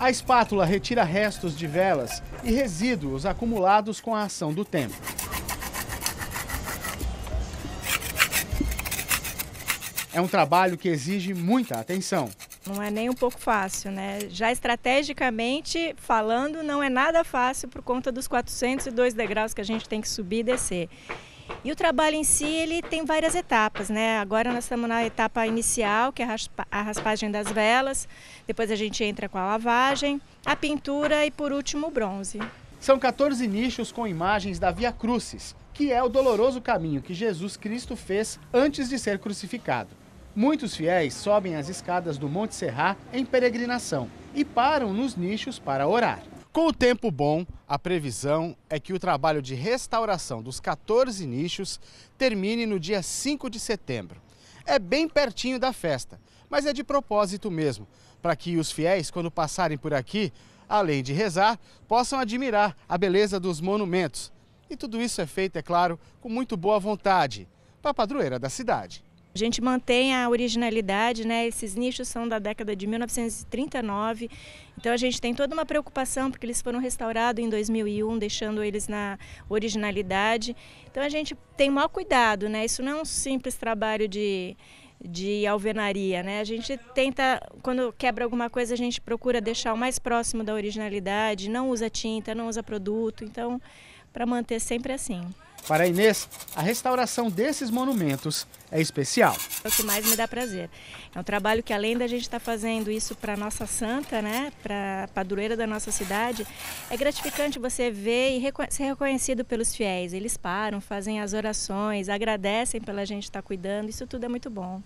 A espátula retira restos de velas e resíduos acumulados com a ação do tempo. É um trabalho que exige muita atenção. Não é nem um pouco fácil, né? Já estrategicamente falando, não é nada fácil por conta dos 402 degraus que a gente tem que subir e descer. E o trabalho em si ele tem várias etapas, né? Agora nós estamos na etapa inicial, que é a raspagem das velas, depois a gente entra com a lavagem, a pintura e por último o bronze. São 14 nichos com imagens da Via Crucis, que é o doloroso caminho que Jesus Cristo fez antes de ser crucificado. Muitos fiéis sobem as escadas do Monte Serrat em peregrinação e param nos nichos para orar. Com o tempo bom, a previsão é que o trabalho de restauração dos 14 nichos termine no dia 5 de setembro. É bem pertinho da festa, mas é de propósito mesmo, para que os fiéis, quando passarem por aqui, além de rezar, possam admirar a beleza dos monumentos. E tudo isso é feito, é claro, com muito boa vontade, para a padroeira da cidade. A gente mantém a originalidade, né? Esses nichos são da década de 1939, então a gente tem toda uma preocupação porque eles foram restaurados em 2001, deixando eles na originalidade. Então a gente tem maior cuidado, né? Isso não é um simples trabalho de de alvenaria, né? A gente tenta, quando quebra alguma coisa, a gente procura deixar o mais próximo da originalidade, não usa tinta, não usa produto, então para manter sempre assim. Para a Inês, a restauração desses monumentos é especial. É o que mais me dá prazer. É um trabalho que além da gente estar tá fazendo isso para nossa santa, né, para a padroeira da nossa cidade, é gratificante você ver e ser reconhecido pelos fiéis. Eles param, fazem as orações, agradecem pela gente estar tá cuidando. Isso tudo é muito bom.